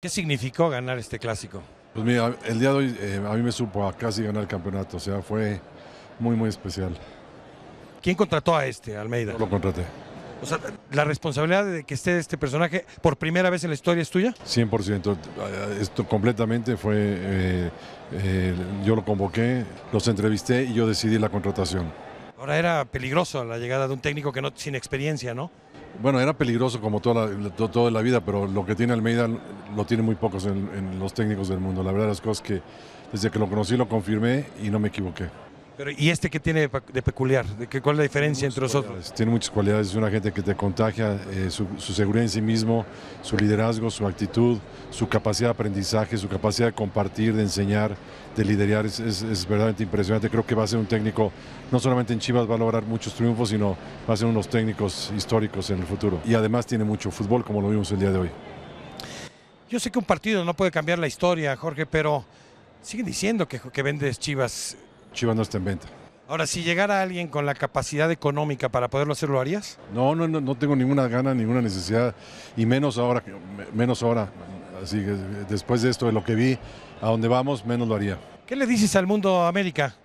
¿Qué significó ganar este clásico? Pues mira, el día de hoy eh, a mí me supo a casi ganar el campeonato, o sea, fue muy, muy especial. ¿Quién contrató a este, Almeida? Yo lo contraté. O sea, ¿la responsabilidad de que esté este personaje por primera vez en la historia es tuya? 100%. Esto completamente fue. Eh, eh, yo lo convoqué, los entrevisté y yo decidí la contratación. Ahora era peligroso la llegada de un técnico que no sin experiencia, ¿no? Bueno, era peligroso como toda toda la vida, pero lo que tiene Almeida lo tiene muy pocos en, los técnicos del mundo. La verdad, es cosas que desde que lo conocí lo confirmé y no me equivoqué. Pero, ¿Y este qué tiene de peculiar? qué, ¿Cuál es la diferencia entre nosotros? Tiene muchas cualidades. Es una gente que te contagia eh, su, seguridad en sí mismo, su liderazgo, su actitud, su capacidad de aprendizaje, su capacidad de compartir, de enseñar, de liderar. Es, es, es, verdaderamente impresionante. Creo que va a ser un técnico, no solamente en Chivas va a lograr muchos triunfos, sino va a ser unos técnicos históricos en el futuro. Y además tiene mucho fútbol, como lo vimos el día de hoy. Yo sé que un partido no puede cambiar la historia, Jorge, pero siguen diciendo que, que vendes Chivas. Chivas no está en venta. Ahora, si llegara alguien con la capacidad económica para poderlo hacer, ¿lo harías? No, no, no, no tengo ninguna gana, ninguna necesidad, y menos ahora, menos ahora. Así que después de esto, de lo que vi, a donde vamos, menos lo haría. ¿Qué le dices al mundo América?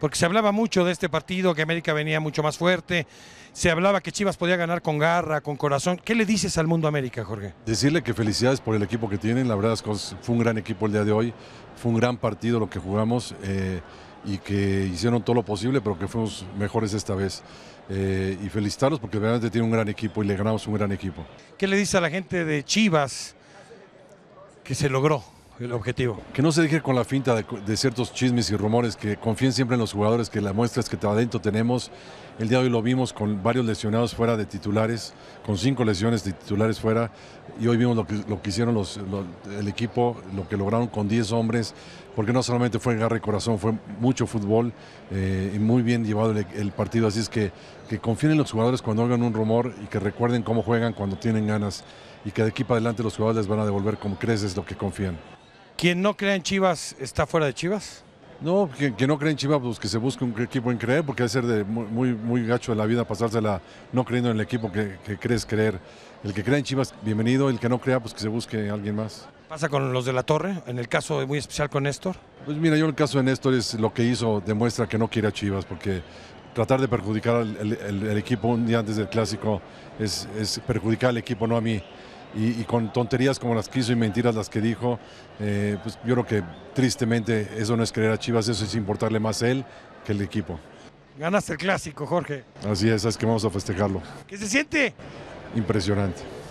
porque se hablaba mucho de este partido, que América venía mucho más fuerte, se hablaba que Chivas podía ganar con garra, con corazón. ¿Qué le dices al mundo América, Jorge? Decirle que felicidades por el equipo que tienen, la verdad es que fue un gran equipo el día de hoy, fue un gran partido lo que jugamos eh, y que hicieron todo lo posible, pero que fuimos mejores esta vez. Eh, y felicitarlos porque realmente tiene un gran equipo y le ganamos un gran equipo. ¿Qué le dice a la gente de Chivas que se logró? el objetivo. Que no se deje con la finta de, ciertos chismes y rumores, que confíen siempre en los jugadores, que la muestra es que adentro tenemos. El día de hoy lo vimos con varios lesionados fuera de titulares, con cinco lesiones de titulares fuera, y hoy vimos lo que, hicieron el equipo, lo que lograron con 10 hombres, porque no solamente fue garra y corazón, fue mucho fútbol eh, y muy bien llevado el, partido. Así es que, que confíen en los jugadores cuando hagan un rumor y que recuerden cómo juegan cuando tienen ganas y que de equipo adelante los jugadores les van a devolver como creces lo que confían. ¿Quién no crea en Chivas está fuera de Chivas. No, quien no no en Chivas, pues que se busque un equipo en creer, porque debe ser muy, muy gacho de la vida pasársela no creyendo en el equipo que, crees creer. El que cree en Chivas, bienvenido, el que no crea, pues que se busque alguien más. ¿Pasa con los de la Torre, en el caso muy especial con Néstor? Pues mira, yo el caso de Néstor es lo que hizo, demuestra que no quiere a Chivas, porque tratar de perjudicar al el, equipo un día antes del clásico es, perjudicar al equipo, no a mí. Y, con tonterías como las que hizo y mentiras las que dijo, eh, pues yo creo que tristemente eso no es creer a Chivas, eso es importarle más a él que al equipo. Ganaste el clásico, Jorge. Así es, es que vamos a festejarlo. ¿Qué se siente? Impresionante.